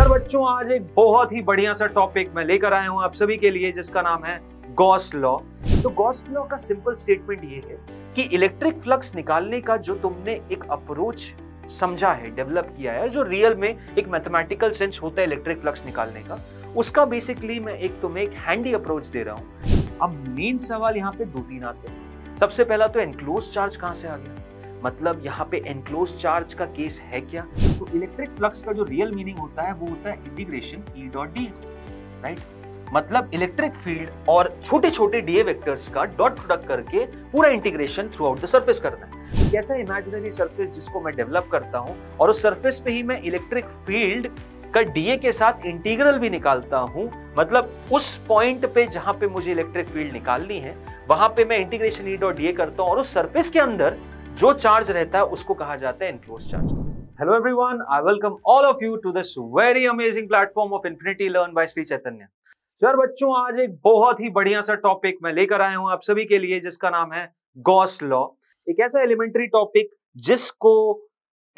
Sir बच्चों आज एक बहुत ही बढ़िया सा टॉपिक मैं लेकर आया हूँ आप सभी के लिए जिसका नाम है गॉस लॉ तो गॉस लॉ का सिंपल स्टेटमेंट ये है कि इलेक्ट्रिक फ्लक्स निकालने का जो तुमने एक अप्रोच समझा है डेवलप किया है जो रियल में एक मैथमेटिकल सेंस होता है इलेक्ट्रिक फ्लक्स निकालने का उसका बेसिकली मैं एक तुम्हें एक हैंडी अप्रोच दे रहा हूँ अब मेन सवाल यहाँ पे दो तीन आते हैं सबसे पहला तो एनक्लोज चार्ज कहाँ से आ गया मतलब यहाँ पे एनक्लोज चार्ज का केस है क्या तो इलेक्ट्रिक फ्लक्स का जो रियल मीनिंग होता है वो होता है integration E dot D right मतलब इलेक्ट्रिक फील्ड और छोटे छोटे डीए वेक्टर्स का डॉट प्रोडक्ट करके पूरा integration throughout the surface करना है कैसा इमेजिनरी सर्फेस जिसको मैं डेवलप करता हूँ और उस सर्फेस पे ही मैं इलेक्ट्रिक फील्ड का डीए के साथ इंटीग्रल भी निकालता हूँ मतलब उस पॉइंट पे जहाँ पे मुझे इलेक्ट्रिक फील्ड निकालनी है वहां पे मैं इंटीग्रेशन ई डॉट डीए करता हूँ और उस सर्फेस के अंदर जो चार्ज रहता है उसको कहा जाता है enclose charge hello everyone I welcome all of you to this very amazing platform of infinity learn by Shri Chaitanya यार बच्चों आज एक बहुत ही बढ़िया सा टॉपिक मैं लेकर आया हूं आप सभी के लिए जिसका नाम है गॉस लॉ एक ऐसा एलिमेंट्री टॉपिक जिसको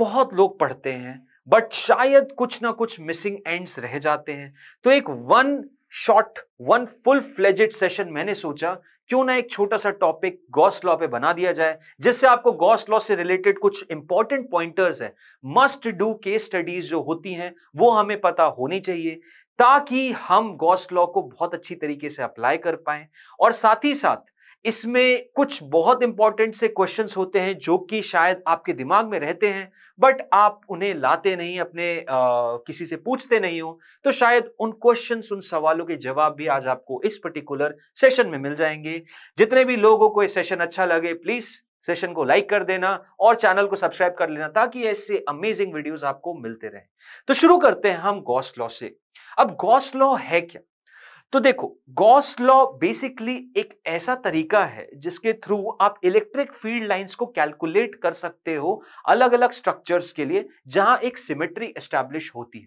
बहुत लोग पढ़ते हैं बट शायद कुछ ना कुछ मिसिंग एंड्स रह जाते हैं तो एक one short one full fledged session मैंने सोचा क्यों ना एक छोटा सा टॉपिक गॉस लॉ पे बना दिया जाए जिससे आपको गॉस लॉ से रिलेटेड कुछ इंपॉर्टेंट पॉइंटर्स है मस्ट डू केस स्टडीज जो होती हैं वो हमें पता होनी चाहिए ताकि हम गॉस लॉ को बहुत अच्छी तरीके से अप्लाई कर पाए और साथ ही साथ इसमें कुछ बहुत इंपॉर्टेंट से क्वेश्चन होते हैं जो कि शायद आपके दिमाग में रहते हैं बट आप उन्हें लाते नहीं अपने आ, किसी से पूछते नहीं हो तो शायद उन क्वेश्चन उन सवालों के जवाब भी आज आपको इस पर्टिकुलर सेशन में मिल जाएंगे जितने भी लोगों को ये सेशन अच्छा लगे प्लीज सेशन को लाइक कर देना और चैनल को सब्सक्राइब कर लेना ताकि ऐसे अमेजिंग वीडियोज आपको मिलते रहे तो शुरू करते हैं हम गॉस लॉ से अब गॉस लॉ है क्या तो देखो गॉस लॉ बेसिकली एक ऐसा तरीका है जिसके थ्रू आप इलेक्ट्रिक फील्ड लाइंस को कैलकुलेट कर सकते हो अलग अलग स्ट्रक्चर्स के लिए जहां एक सिमेट्री एस्टेब्लिश होती है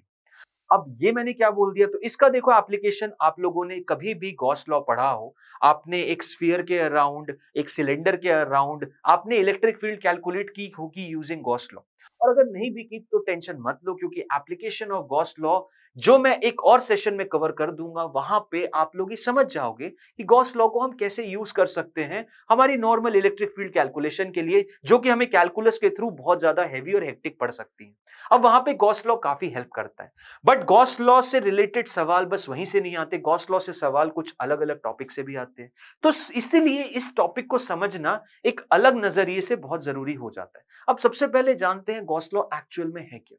अब ये मैंने क्या बोल दिया तो इसका देखो एप्लीकेशन आप लोगों ने कभी भी गॉस लॉ पढ़ा हो आपने एक स्फीयर के अराउंड एक सिलेंडर के अराउंड आपने इलेक्ट्रिक फील्ड कैलकुलेट की होगी यूजिंग गॉस लॉ और अगर नहीं भी की तो टेंशन मत लो क्योंकि एप्लीकेशन ऑफ गॉस लॉ जो मैं एक और सेशन में कवर कर दूंगा वहां पे आप लोग ये समझ जाओगे कि गॉस लॉ को हम कैसे यूज कर सकते हैं हमारी नॉर्मल इलेक्ट्रिक फील्ड कैलकुलेशन के लिए जो कि हमें कैलकुलस के थ्रू बहुत ज्यादा हैवी और हेक्टिक पड़ सकती है अब वहां पे गॉस लॉ काफी हेल्प करता है बट गॉस लॉ से रिलेटेड सवाल बस वहीं से नहीं आते गॉस लॉ से सवाल कुछ अलग अलग टॉपिक से भी आते हैं तो इसीलिए इस टॉपिक को समझना एक अलग नजरिए से बहुत जरूरी हो जाता है अब सबसे पहले जानते हैं गॉस लॉ एक्चुअल में है क्या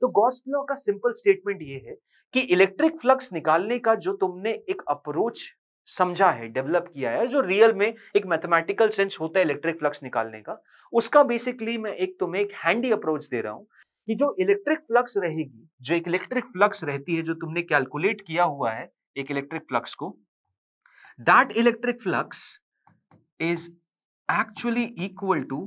तो गॉस लॉ का सिंपल स्टेटमेंट ये है कि इलेक्ट्रिक फ्लक्स निकालने का जो तुमने एक अप्रोच समझा है डेवलप किया है जो रियल में एक मैथमेटिकल सेंस होता है इलेक्ट्रिक फ्लक्स निकालने का उसका बेसिकली मैं एक तुम्हें एक हैंडी अप्रोच दे रहा हूं कि जो इलेक्ट्रिक फ्लक्स रहेगी जो एक इलेक्ट्रिक फ्लक्स रहती है जो तुमने कैलकुलेट किया हुआ है एक इलेक्ट्रिक फ्लक्स को that electric flux is actually equal to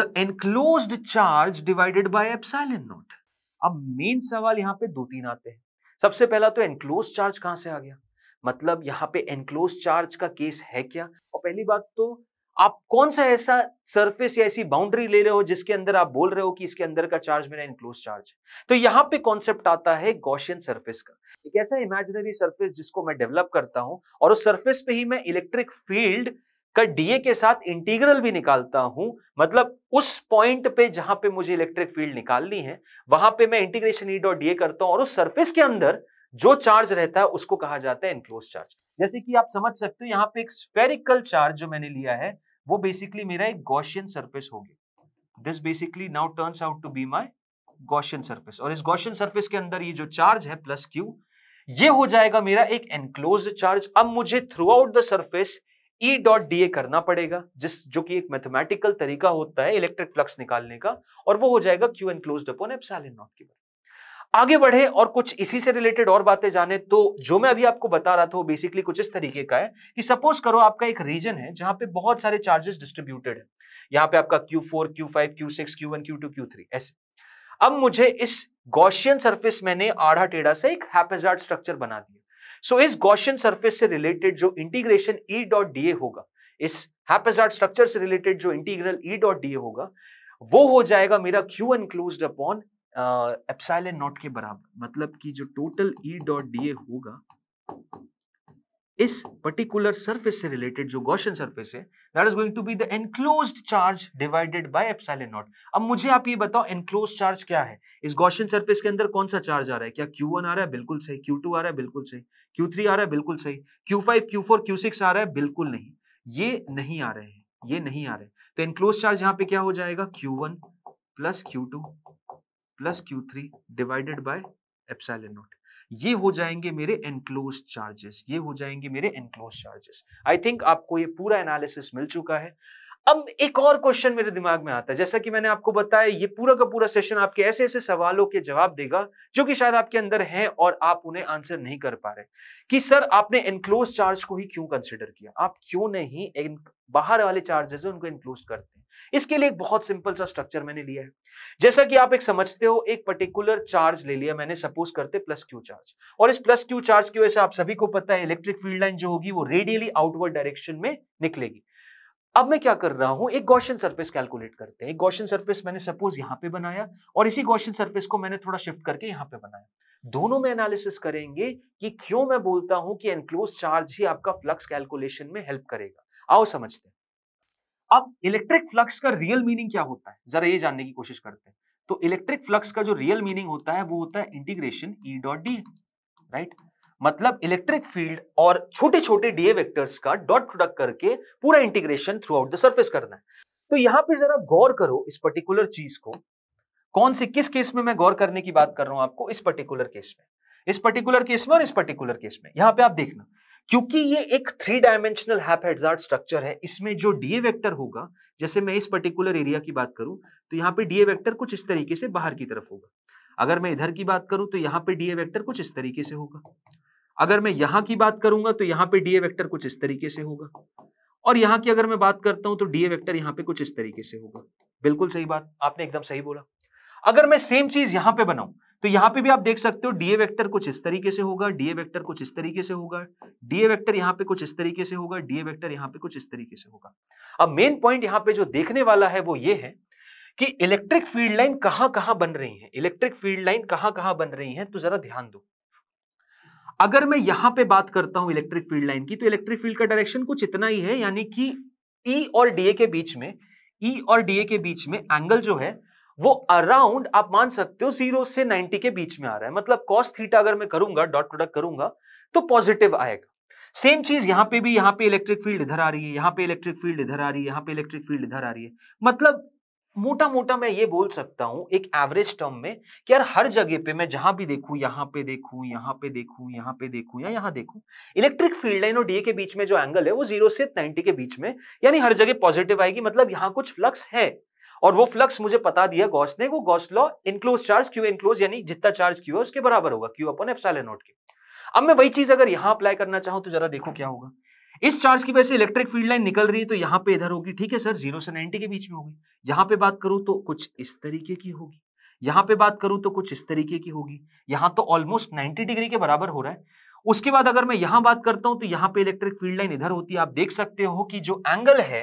the enclose charge divided by epsilon naught अब मेन सवाल यहाँ पे दो तीन आते हैं सबसे पहला तो एनक्लोज चार्ज कहाँ से आ गया मतलब यहाँ पे एनक्लोज चार्ज का केस है क्या और पहली बात तो आप कौन सा ऐसा सरफेस या ऐसी बाउंड्री ले रहे हो जिसके अंदर आप बोल रहे हो कि इसके अंदर का चार्ज मेरा इनक्लोज चार्ज है तो यहाँ पे कॉन्सेप्ट आता है गॉशियन सरफेस का एक ऐसा इमेजिनरी सरफेस जिसको मैं डेवलप करता हूं और उस सरफेस पे ही मैं इलेक्ट्रिक फील्ड का डीए के साथ इंटीग्रल भी निकालता हूं मतलब उस पॉइंट पे जहां पे मुझे इलेक्ट्रिक फील्ड निकालनी है वहां पे मैं इंटीग्रेशन ई डॉट डीए करता हूं और उस सरफेस के अंदर जो चार्ज रहता है उसको कहा जाता है इनक्लोज चार्ज जैसे कि आप समझ सकते हो यहाँ पे एक स्फेरिकल चार्ज जो मैंने लिया है वो बेसिकली मेरा एक गॉशियन सर्फेस हो गया this basically now turn out to be my Gaussian surface और इस गॉशियन सर्फेस के अंदर ये जो चार्ज है प्लस क्यू ये हो जाएगा मेरा एक एनक्लोज चार्ज अब मुझे throughout the surface E dot D A करना पड़ेगा जिस जो कि एक मैथमेटिकल तरीका होता है इलेक्ट्रिक फ्लक्स निकालने का और वो हो जाएगा Q enclose upon epsilon naught की आगे बढ़े और कुछ इसी से रिलेटेड और बातें जाने तो जो मैं अभी आपको बता रहा था वो बेसिकली कुछ इस तरीके का है कि सपोज करो आपका एक रीजन है जहां पे बहुत सारे चार्जेस डिस्ट्रीब्यूटेड है यहाँ पे आपका Q4, Q5, Q6, Q1, Q2, Q3 ऐसे अब मुझे इस गॉशियन सरफेस मैंने आढ़ा टेढ़ा से एक हैपेजार्ड स्ट्रक्चर बना दिया सो इस गॉशियन सरफेस से रिलेटेड जो इंटीग्रेशन ई डॉट डी होगा इस हैपेजार्ड स्ट्रक्चर से रिलेटेड जो इंटीग्रल ई डॉट डी होगा वो हो जाएगा मेरा Q enclose upon epsilon naught के बराबर मतलब कि जो टोटल ई डॉट डी होगा इस पर्टिकुलर सरफेस से रिलेटेड जो गोशन सरफेस है that is going to be the enclose charge divided by epsilon naught अब मुझे आप ये बताओ एनक्लोज चार्ज क्या है इस गोशन सरफेस के अंदर कौन सा चार्ज आ रहा है क्या Q1 आ रहा है बिल्कुल सही Q2 आ रहा है बिल्कुल सही Q3 आ रहा है बिल्कुल सही Q5 Q4 Q6 आ रहा है बिल्कुल नहीं ये नहीं आ रहे हैं ये नहीं आ रहे तो एनक्लोज चार्ज यहाँ पे क्या हो जाएगा Q1 plus Q2 plus Q3 divided by epsilon naught ये हो जाएंगे मेरे एनक्लोज चार्जेस ये हो जाएंगे मेरे एनक्लोज चार्जेस आई थिंक आपको ये पूरा एनालिसिस मिल चुका है अब एक और क्वेश्चन मेरे दिमाग में आता है जैसा कि मैंने आपको बताया ये पूरा का पूरा सेशन आपके ऐसे ऐसे सवालों के जवाब देगा जो कि शायद आपके अंदर है और आप उन्हें आंसर नहीं कर पा रहे कि सर आपने एनक्लोज चार्ज को ही क्यों कंसिडर किया आप क्यों नहीं इन, बाहर वाले चार्जेस उनको इनक्लोज करते हैं इसके लिए एक बहुत सिंपल सा स्ट्रक्चर मैंने लिया है जैसा कि आप एक समझते हो एक पर्टिकुलर चार्ज ले लिया मैंने सपोज करते प्लस क्यू चार्ज और इस प्लस क्यू चार्ज की वजह से आप सभी को पता है इलेक्ट्रिक फील्ड लाइन जो होगी वो रेडियली आउटवर्ड डायरेक्शन में निकलेगी अब मैं क्या कर रहा हूं एक गॉशन सर्फेस कैलकुलेट करते हैं एक सर्फेस मैंने सपोज यहां पर बनाया और इसी गॉशन सर्फेस को मैंने थोड़ा शिफ्ट करके यहां पर बनाया दोनों में एनालिसिस करेंगे कि क्यों मैं बोलता हूं कि एनक्लोज चार्ज ही आपका फ्लक्स कैलकुलेशन में हेल्प करेगा आओ समझते हैं अब इलेक्ट्रिक फ्लक्स का रियल मीनिंग क्या होता है जरा ये जानने की कोशिश करते हैं तो इलेक्ट्रिक फ्लक्स का जो रियल मीनिंग होता है वो होता है integration E dot D right मतलब इलेक्ट्रिक फील्ड और छोटे छोटे डीए वेक्टर्स का डॉट प्रोडक्ट करके पूरा integration throughout the surface करना है तो यहां पर जरा गौर करो इस पर्टिकुलर चीज को कौन से किस केस में मैं गौर करने की बात कर रहा हूं आपको इस पर्टिकुलर केस में इस पर्टिकुलर केस में और इस पर्टिकुलर केस में यहां पे आप देखना क्योंकि ये एक थ्री डायमेंशनल हैपेजार्ड स्ट्रक्चर है इसमें जो डीए वेक्टर होगा जैसे मैं इस पर्टिकुलर एरिया की बात करूं तो यहाँ पे डीए वेक्टर कुछ इस तरीके से बाहर की तरफ होगा अगर मैं इधर की बात करूं तो यहाँ पे डीए वेक्टर कुछ इस तरीके से होगा अगर मैं यहां की बात करूंगा तो यहां पे डीए वेक्टर कुछ इस तरीके से होगा और यहां की अगर मैं बात करता हूं तो डीए वेक्टर यहां पे कुछ इस तरीके से होगा बिल्कुल सही बात आपने एकदम सही बोला अगर मैं सेम चीज यहां पे बनाऊं तो यहां पे भी आप देख सकते हो डीए वेक्टर कुछ इस तरीके से होगा डीए वेक्टर कुछ इस तरीके से होगा डीए वेक्टर यहां पे कुछ इस तरीके से होगा डीए वेक्टर यहां पे कुछ इस तरीके से होगा अब मेन पॉइंट यहां पे जो देखने वाला है वो ये है कि इलेक्ट्रिक फील्ड लाइन कहां कहां बन रही है इलेक्ट्रिक फील्ड लाइन कहां कहां बन रही है तो जरा ध्यान दो अगर मैं यहां पे बात करता हूं इलेक्ट्रिक फील्ड लाइन की तो इलेक्ट्रिक फील्ड का डायरेक्शन कुछ इतना ही है यानी कि ई e और डीए के बीच में ई e और डीए के बीच में एंगल जो है वो अराउंड आप मान सकते हो जीरो से नाइनटी के बीच में आ रहा है मतलब कॉस थीटा अगर मैं करूंगा डॉट प्रोडक्ट करूंगा तो पॉजिटिव आएगा सेम चीज यहां पे भी यहां पे इलेक्ट्रिक फील्ड इधर आ रही है यहां पे इलेक्ट्रिक फील्ड इधर आ रही है यहां पे इलेक्ट्रिक फील्ड इधर आ रही है मतलब मोटा मोटा मैं ये बोल सकता हूँ एक एवरेज टर्म में कि यार हर जगह पे मैं जहां भी देखूं यहाँ पे देखूं यहाँ पे देखूं यहाँ पे देखूं या यहाँ देखूं इलेक्ट्रिक फील्ड लाइन और डीए के बीच में जो एंगल है वो जीरो से नाइनटी के बीच में यानी हर जगह पॉजिटिव आएगी मतलब यहाँ कुछ फ्लक्स है और वो फ्लक्स मुझे पता दिया गॉस ने वो Gauss law enclose charge Q enclose यानी जितना चार्ज क्यू है उसके बराबर होगा क्यू अपन एफ के अब मैं वही चीज अगर यहां अप्लाई करना चाहूँ तो जरा देखो क्या होगा इस चार्ज की वजह से इलेक्ट्रिक फील्ड लाइन निकल रही है तो यहाँ पे इधर होगी ठीक है सर जीरो से नाइनटी के बीच में होगी यहाँ पे बात करूँ तो कुछ इस तरीके की होगी यहाँ पे बात करूँ तो कुछ इस तरीके की होगी यहाँ तो ऑलमोस्ट नाइन्टी डिग्री के बराबर हो रहा है उसके बाद अगर मैं यहाँ बात करता हूँ तो यहाँ पे इलेक्ट्रिक फील्ड लाइन इधर होती है आप देख सकते हो कि जो एंगल है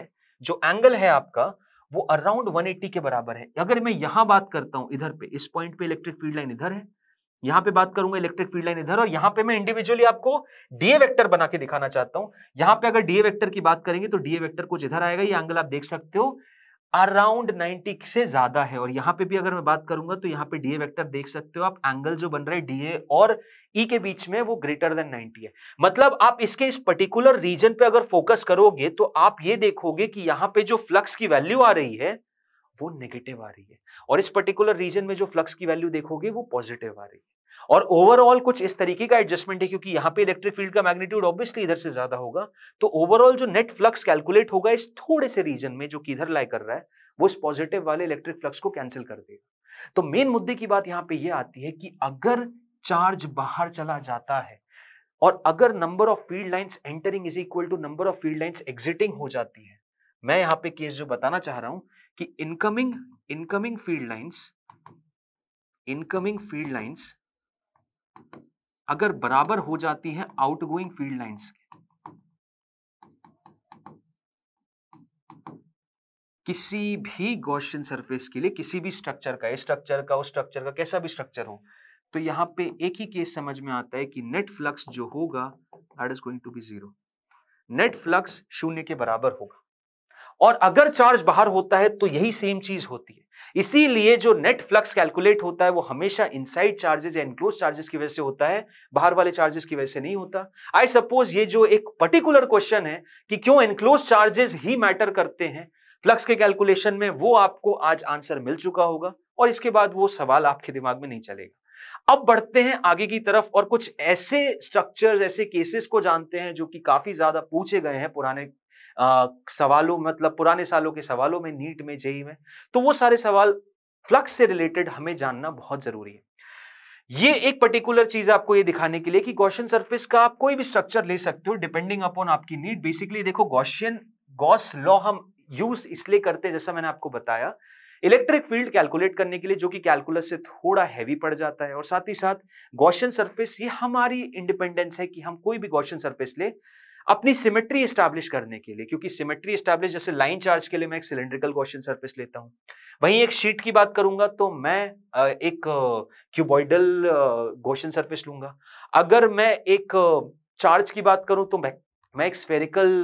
जो एंगल है आपका वो अराउंड 180 के बराबर है अगर मैं यहाँ बात करता हूं इधर पे इस पॉइंट पे इलेक्ट्रिक फील्ड लाइन इधर है यहां पे बात करूंगा इलेक्ट्रिक फील्ड लाइन इधर और यहां पे मैं इंडिविजुअली आपको डीए वेक्टर बना के दिखाना चाहता हूं यहां पे अगर डीए वेक्टर की बात करेंगे तो डीए वेक्टर कुछ इधर आएगा ये एंगल आप देख सकते हो अराउंड 90 से ज्यादा है और यहाँ पे भी अगर मैं बात करूंगा तो यहाँ पे डीए वेक्टर देख सकते हो आप एंगल जो बन रहा है डीए और ई e के बीच में वो ग्रेटर देन 90 है मतलब आप इसके इस पर्टिकुलर रीजन पे अगर फोकस करोगे तो आप ये देखोगे कि यहाँ पे जो फ्लक्स की वैल्यू आ रही है वो नेगेटिव आ रही है और इस पर्टिकुलर रीजन में जो फ्लक्स की वैल्यू देखोगे वो पॉजिटिव आ रही है और ओवरऑल कुछ इस तरीके का एडजस्टमेंट है क्योंकि यहां पे इलेक्ट्रिक फील्ड का मैग्नीट्यूड ऑब्वियसली इधर से ज्यादा होगा तो ओवरऑल जो नेट फ्लक्स कैलकुलेट होगा इस थोड़े से रीजन में जो कि इधर लाई कर रहा है वो इस पॉजिटिव वाले इलेक्ट्रिक फ्लक्स को कैंसिल कर देगा तो मेन मुद्दे की बात यहां पे ये यह आती है कि अगर चार्ज बाहर चला जाता है और अगर number of field lines entering is equal to number of field lines exiting हो जाती है मैं यहाँ पे केस जो बताना चाह रहा हूँ कि incoming incoming field lines incoming field lines अगर बराबर हो जाती हैं आउटगोइंग फील्ड लाइंस किसी भी गोशन सरफेस के लिए किसी भी स्ट्रक्चर का स्ट्रक्चर का उस स्ट्रक्चर का कैसा भी स्ट्रक्चर हो तो यहां पे एक ही केस समझ में आता है कि नेट फ्लक्स जो होगा that is going to be zero net flux शून्य के बराबर होगा और अगर चार्ज बाहर होता है तो यही सेम चीज होती है इसीलिए जो नेट फ्लक्स कैलकुलेट होता है वो हमेशा इनसाइड चार्जेस या इनक्लोज चार्जेस की वजह से होता है बाहर वाले चार्जेस की वजह से नहीं होता आई सपोज ये जो एक पर्टिकुलर क्वेश्चन है कि क्यों इनक्लोज चार्जेस ही मैटर करते हैं फ्लक्स के कैलकुलेशन में वो आपको आज आंसर मिल चुका होगा और इसके बाद वो सवाल आपके दिमाग में नहीं चलेगा अब बढ़ते हैं आगे की तरफ और कुछ ऐसे स्ट्रक्चर्स ऐसे केसेस को जानते हैं जो कि काफी ज्यादा पूछे गए हैं पुराने आ, सवालों मतलब पुराने सालों के सवालों में नीट में जेई में तो वो सारे सवाल फ्लक्स से रिलेटेड हमें जानना बहुत जरूरी है ये एक पर्टिकुलर चीज आपको ये दिखाने के लिए कि क्वेश्चन सर्फिस का आप कोई भी स्ट्रक्चर ले सकते हो डिपेंडिंग अपॉन आपकी नीड बेसिकली देखो गॉशियन गॉस लॉ हम यूज इसलिए करते हैं जैसा मैंने आपको बताया इलेक्ट्रिक फील्ड कैलकुलेट करने के लिए जो कि कैलकुलस से थोड़ा हैवी पड़ जाता है और साथ ही साथ गॉशियन सर्फिस ये हमारी इंडिपेंडेंस है कि हम कोई भी गॉशियन सर्फिस ले अपनी सिमेट्री स्टैब्लिश करने के लिए क्योंकि सिमेट्री स्टैब्लिश जैसे लाइन चार्ज के लिए मैं एक सिलेंड्रिकल क्वेश्चन सर्फिस लेता हूँ वहीं एक शीट की बात करूंगा तो मैं एक क्यूबॉइडल गोशन सरफेस लूंगा अगर मैं एक चार्ज की बात करूं तो मैं मैं एक स्फेरिकल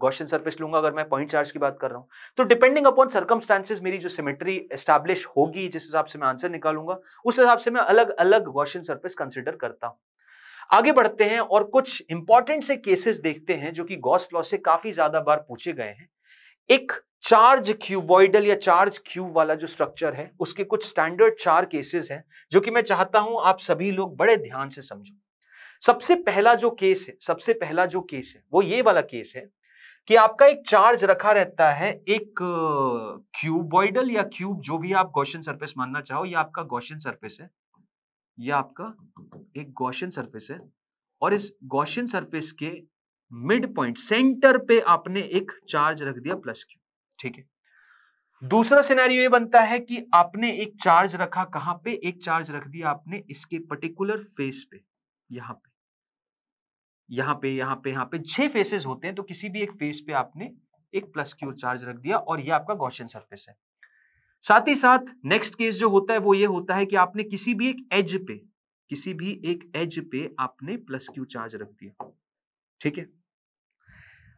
गोशन सरफेस लूंगा अगर मैं पॉइंट चार्ज की बात कर रहा हूं तो डिपेंडिंग अपॉन सर्कमस्टांसिस मेरी जो सिमेट्री एस्टैब्लिश होगी जिस हिसाब से मैं आंसर निकालूंगा उस हिसाब से मैं अलग अलग गोशन सरफेस कंसिडर करता हूँ आगे बढ़ते हैं और कुछ इंपॉर्टेंट से केसेस देखते हैं जो कि गॉस लॉ से काफी ज्यादा बार पूछे गए हैं एक चार्ज क्यूबॉइडल या चार्ज क्यूब वाला जो स्ट्रक्चर है उसके कुछ स्टैंडर्ड चार केसेस हैं जो कि मैं चाहता हूं आप सभी लोग बड़े ध्यान से समझो सबसे पहला जो केस है सबसे पहला जो केस है वो ये वाला केस है कि आपका एक चार्ज रखा रहता है एक क्यूबॉइडल uh, या क्यूब जो भी आप गॉशियन सर्फेस मानना चाहो ये आपका गॉशियन सर्फेस है ये आपका एक गौशन सरफेस है और इस गौशन सरफेस के मिड पॉइंट सेंटर पे आपने एक चार्ज रख दिया प्लस क्यू ठीक है दूसरा सिनेरियो ये बनता है कि आपने एक चार्ज रखा कहां पे एक चार्ज रख दिया आपने इसके पर्टिकुलर फेस पे यहां पे यहां पे यहां पे यहां पे छह फेसेस होते हैं तो किसी भी एक फेस पे आपने एक प्लस क्यू चार्ज रख दिया और ये आपका गौशन सरफेस है साथ ही साथ नेक्स्ट केस जो होता है वो ये होता है कि आपने किसी भी एक एज पे किसी भी एक एज पे आपने प्लस क्यू चार्ज रख दिया ठीक है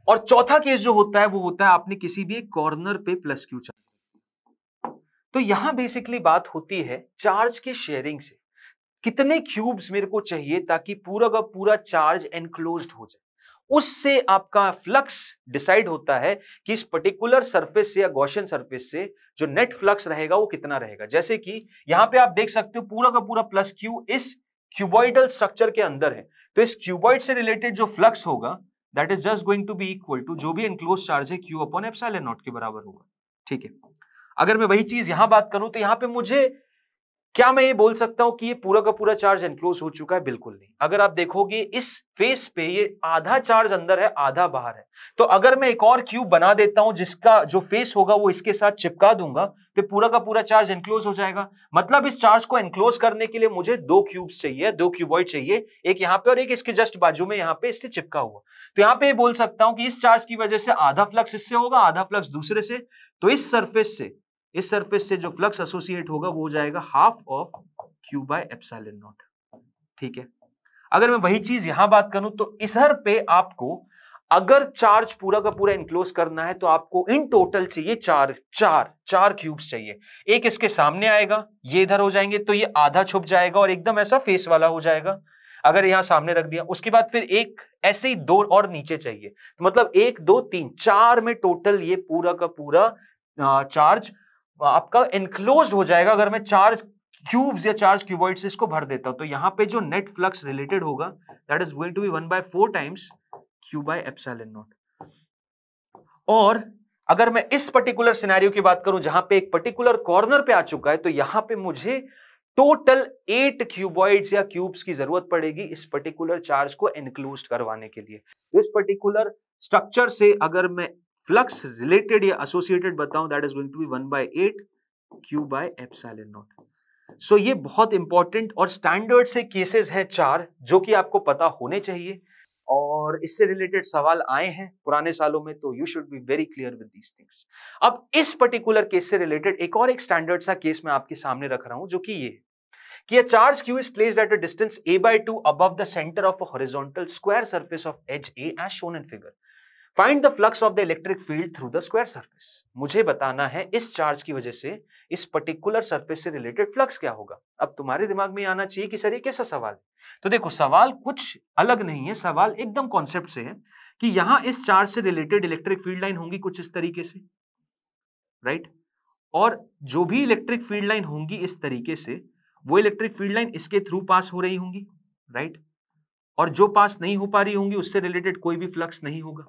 और चौथा केस जो होता है वो होता है आपने किसी भी एक कॉर्नर पे प्लस क्यू चार्ज तो यहां बेसिकली बात होती है चार्ज के शेयरिंग से कितने क्यूब्स मेरे को चाहिए ताकि पूरा का पूरा चार्ज एनक्लोज हो जाए उससे आपका फ्लक्स डिसाइड होता है कि इस पर्टिकुलर सरफेस से या गौशन सरफेस से जो नेट फ्लक्स रहेगा वो कितना रहेगा जैसे कि यहां पे आप देख सकते हो पूरा का पूरा प्लस क्यू इस क्यूबॉइडल स्ट्रक्चर के अंदर है तो इस क्यूबॉइड से रिलेटेड जो फ्लक्स होगा that is just going to be equal to जो भी इनक्लोज चार्ज है क्यू अपॉन एफ के बराबर होगा ठीक है अगर मैं वही चीज यहां बात करूं तो यहां पे मुझे क्या मैं ये बोल सकता हूं कि ये पूरा का पूरा चार्ज एनक्लोज हो चुका है बिल्कुल नहीं अगर आप देखोगे इस फेस पे ये आधा चार्ज अंदर है आधा बाहर है तो अगर मैं एक और क्यूब बना देता हूं जिसका जो फेस होगा वो इसके साथ चिपका दूंगा तो पूरा का पूरा चार्ज एनक्लोज हो जाएगा मतलब इस चार्ज को एनक्लोज करने के लिए मुझे दो क्यूब्स चाहिए दो क्यूबॉइड चाहिए एक यहाँ पे और एक इसके जस्ट बाजू में यहाँ पे इससे चिपका हुआ तो यहाँ पे बोल सकता हूं कि इस चार्ज की वजह से आधा फ्लक्स इससे होगा आधा फ्लक्स दूसरे से तो इस सर्फेस से इस सरफेस से जो फ्लक्स एसोसिएट होगा वो हो जाएगा half of q by epsilon naught ठीक है अगर मैं वही चीज यहां बात करूं तो इसहर पे आपको अगर चार्ज पूरा का पूरा इंक्लोज करना है तो आपको इन टोटल चाहिए चार चार चार क्यूब्स चाहिए एक इसके सामने आएगा ये इधर हो जाएंगे तो ये आधा छुप जाएगा और एकदम ऐसा फेस वाला हो जाएगा अगर यहां सामने रख दिया उसके बाद फिर एक ऐसे ही दो और नीचे चाहिए तो मतलब एक दो तीन चार में टोटल ये पूरा का पूरा चार्ज आपका इनक्लोज हो जाएगा अगर मैं चार्ज क्यूब्स या चार्ज क्यूबॉइड से इसको भर देता हूं तो यहां पे जो नेट फ्लक्स रिलेटेड होगा that is going to be one by four times q by epsilon naught और अगर मैं इस पर्टिकुलर सिनेरियो की बात करूं जहां पे एक पर्टिकुलर कॉर्नर पे आ चुका है तो यहां पे मुझे टोटल एट क्यूबॉइड्स या क्यूब्स की जरूरत पड़ेगी इस पर्टिकुलर चार्ज को एनक्लोज करवाने के लिए इस पर्टिकुलर स्ट्रक्चर से अगर मैं फ्लक्स रिलेटेड या एसोसिएटेड बताऊं that is going to be one by eight q by epsilon naught so ये बहुत इंपॉर्टेंट और स्टैंडर्ड से केसेस हैं चार जो कि आपको पता होने चाहिए और इससे रिलेटेड सवाल आए हैं पुराने सालों में तो you should be very clear with these things अब इस पर्टिकुलर केस से रिलेटेड एक और एक स्टैंडर्ड सा केस मैं आपके सामने रख रहा हूं जो कि ये कि a charge q is placed at a distance a by two above the centre of a horizontal square surface of edge a edge shown in figure find the flux of the electric field through the square surface मुझे बताना है इस charge की वजह से इस particular surface से related flux क्या होगा अब तुम्हारे दिमाग में आना चाहिए कि सर ये कैसा सवाल है तो देखो सवाल कुछ अलग नहीं है सवाल एकदम कॉन्सेप्ट से है कि यहां इस चार्ज से रिलेटेड इलेक्ट्रिक फील्ड लाइन होंगी कुछ इस तरीके से राइट right? और जो भी इलेक्ट्रिक फील्ड लाइन होंगी इस तरीके से वो इलेक्ट्रिक फील्ड लाइन इसके थ्रू पास हो रही होंगी राइट right? और जो पास नहीं हो पा रही होंगी उससे रिलेटेड कोई भी फ्लक्स नहीं होगा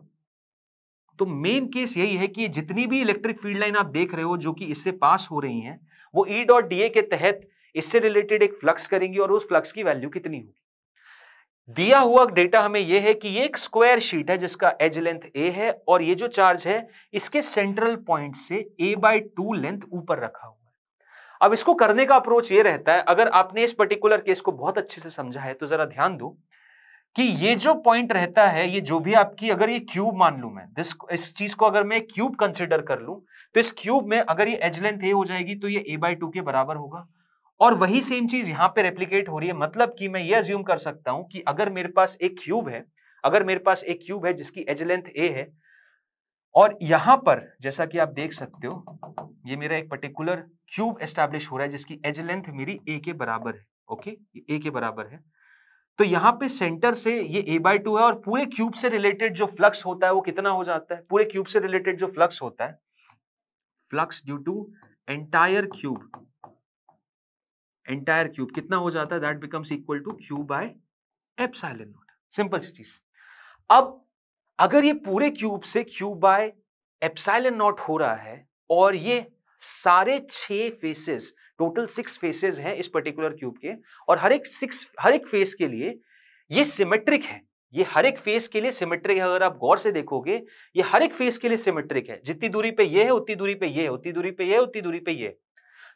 तो मेन केस यही है कि जितनी भी इलेक्ट्रिक फील्ड लाइन आप देख रहे हो जो कि इससे पास हो रही हैं वो ई डॉट डी ए के तहत इससे रिलेटेड एक फ्लक्स करेंगी और उस फ्लक्स की वैल्यू कितनी होगी दिया हुआ डेटा हमें यह है कि ये एक स्क्वायर शीट है जिसका एज लेंथ ए है और ये जो चार्ज है इसके सेंट्रल पॉइंट से ए बाय टू लेंथ ऊपर रखा हुआ है अब इसको करने का अप्रोच ये रहता है अगर आपने इस पर्टिकुलर केस को बहुत अच्छे से समझा है तो जरा ध्यान दो कि ये जो पॉइंट रहता है ये जो भी आपकी अगर ये क्यूब मान लू मैं दिस इस चीज को अगर मैं क्यूब कंसिडर कर लू तो इस क्यूब में अगर ये एज लेंथ ए हो जाएगी तो ये ए बाई टू के बराबर होगा और वही सेम चीज यहां पे रेप्लीकेट हो रही है मतलब कि मैं ये अज्यूम कर सकता हूं कि अगर मेरे पास एक क्यूब है अगर मेरे पास एक क्यूब है जिसकी एज लेंथ ए है और यहां पर जैसा कि आप देख सकते हो ये मेरा एक पर्टिकुलर क्यूब एस्टेब्लिश हो रहा है जिसकी एज लेंथ मेरी ए के बराबर है ओके ए के बराबर है तो यहां पे सेंटर से ये ए बाय टू है और पूरे क्यूब से रिलेटेड जो फ्लक्स होता है वो कितना हो जाता है पूरे क्यूब से रिलेटेड जो फ्लक्स होता है flux due to entire cube entire cube कितना हो जाता है that becomes equal to q by epsilon naught simple सी चीज अब अगर ये पूरे क्यूब से क्यूब बाय एपसाइल नॉट हो रहा है और ये सारे छह फेसेस टोटल सिक्स फेसेस हैं इस पर्टिकुलर क्यूब के और हर एक सिक्स हर एक फेस के लिए ये सिमेट्रिक है ये हर एक फेस के लिए सिमेट्रिक है अगर आप गौर से देखोगे ये हर एक फेस के लिए सिमेट्रिक है जितनी दूरी पे ये है उतनी दूरी पे ये है उतनी दूरी पे ये है उतनी दूरी पे ये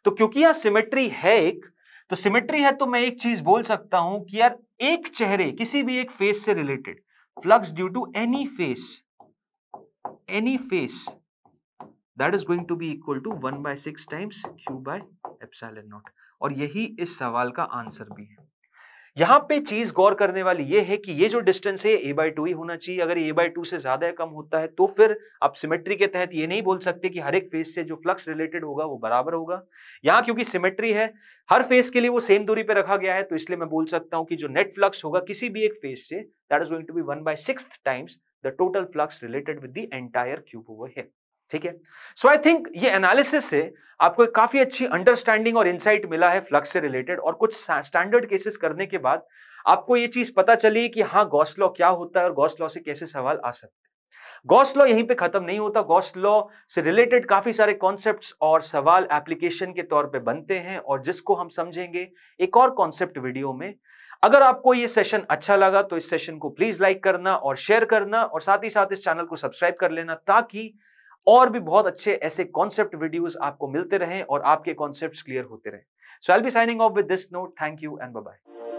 तो क्योंकि यहां सिमेट्री है एक तो सिमेट्री है तो मैं एक चीज बोल सकता हूं कि यार एक चेहरे किसी भी एक फेस से related flux due to any face any face that is going to be equal to one by six times q by epsilon naught और यही इस सवाल का आंसर भी है यहाँ पे चीज गौर करने वाली ये है कि ये जो डिस्टेंस है ए बाई टू ही होना चाहिए अगर ए बाई टू से ज्यादा कम होता है तो फिर आप सिमेट्री के तहत ये नहीं बोल सकते कि हर एक फेस से जो फ्लक्स रिलेटेड होगा वो बराबर होगा यहाँ क्योंकि सिमेट्री है हर फेस के लिए वो सेम दूरी पे रखा गया है तो इसलिए मैं बोल सकता हूँ कि जो नेट फ्लक्स होगा किसी भी एक फेस से that is going to be one by six times the total flux related with the entire cube over head ठीक है सो आई थिंक ये एनालिसिस से आपको एक काफी अच्छी अंडरस्टैंडिंग और इंसाइट मिला है फ्लक्स से रिलेटेड और कुछ स्टैंडर्ड केसेस करने के बाद आपको ये चीज पता चली कि हाँ गॉस लॉ क्या होता है और गॉस लॉ से कैसे सवाल आ सकते हैं गॉस लॉ यहीं पे खत्म नहीं होता गॉस लॉ से रिलेटेड काफी सारे कॉन्सेप्ट्स और सवाल एप्लीकेशन के तौर पे बनते हैं और जिसको हम समझेंगे एक और कॉन्सेप्ट वीडियो में अगर आपको ये सेशन अच्छा लगा तो इस सेशन को प्लीज लाइक करना और शेयर करना और साथ ही साथ इस चैनल को सब्सक्राइब कर लेना ताकि और भी बहुत अच्छे ऐसे कॉन्सेप्ट वीडियोस आपको मिलते रहें और आपके कॉन्सेप्ट क्लियर होते रहें so I be signing off with this note thank you and bye